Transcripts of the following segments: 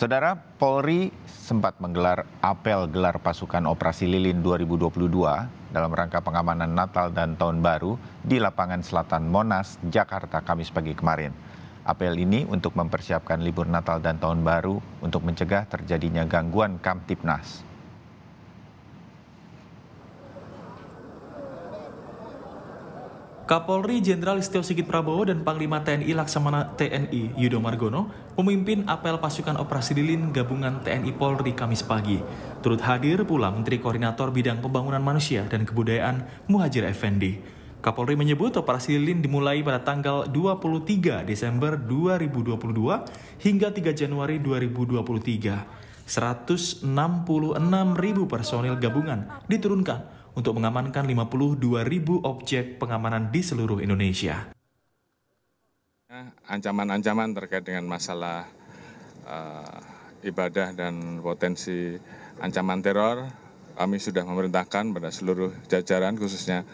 Saudara, Polri sempat menggelar apel gelar pasukan operasi lilin 2022 dalam rangka pengamanan Natal dan Tahun Baru di lapangan selatan Monas, Jakarta Kamis pagi kemarin. Apel ini untuk mempersiapkan libur Natal dan Tahun Baru untuk mencegah terjadinya gangguan Kamtipnas. Kapolri Jenderal Istio Sigit Prabowo dan Panglima TNI Laksamana TNI Yudo Margono memimpin apel pasukan operasi lilin gabungan TNI Polri Kamis pagi. Turut hadir pula Menteri Koordinator Bidang Pembangunan Manusia dan Kebudayaan Muhajir Effendi. Kapolri menyebut operasi lilin dimulai pada tanggal 23 Desember 2022 hingga 3 Januari 2023. 166.000 personil gabungan diturunkan untuk mengamankan 52 ribu objek pengamanan di seluruh Indonesia. Ya, ancaman-ancaman terkait dengan masalah uh, ibadah dan potensi ancaman teror, kami sudah memerintahkan pada seluruh jajaran khususnya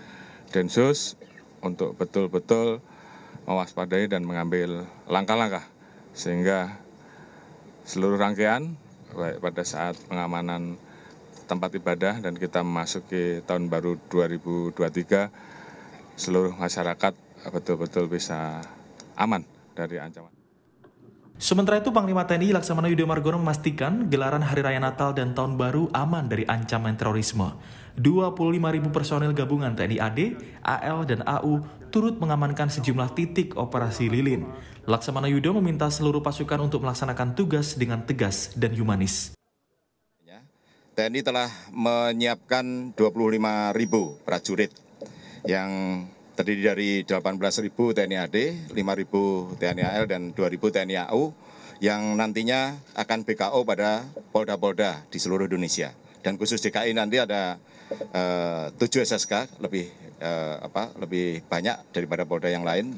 Densus untuk betul-betul mewaspadai dan mengambil langkah-langkah sehingga seluruh rangkaian baik pada saat pengamanan tempat ibadah dan kita memasuki tahun baru 2023 seluruh masyarakat betul-betul bisa aman dari ancaman. Sementara itu, Panglima TNI Laksamana Yudho Margono memastikan gelaran Hari Raya Natal dan Tahun Baru aman dari ancaman terorisme. 25.000 personil gabungan TNI AD, AL, dan AU turut mengamankan sejumlah titik operasi lilin. Laksamana Yudho meminta seluruh pasukan untuk melaksanakan tugas dengan tegas dan humanis. TNI telah menyiapkan 25.000 prajurit yang terdiri dari 18.000 TNI AD, 5.000 TNI AL, dan 2.000 TNI AU yang nantinya akan BKO pada polda-polda di seluruh Indonesia. Dan khusus DKI nanti ada eh, 7 SSK lebih eh, apa lebih banyak daripada polda yang lain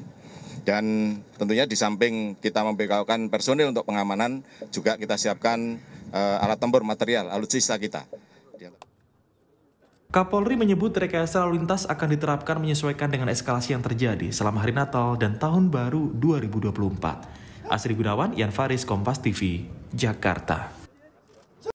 dan tentunya di samping kita membekalkan personil untuk pengamanan, juga kita siapkan uh, alat tempur material alutsista kita. Kapolri menyebut rekayasa lalu lintas akan diterapkan menyesuaikan dengan eskalasi yang terjadi selama hari Natal dan Tahun Baru 2024. Asri Gunawan, Ian Faris, Kompas TV, Jakarta.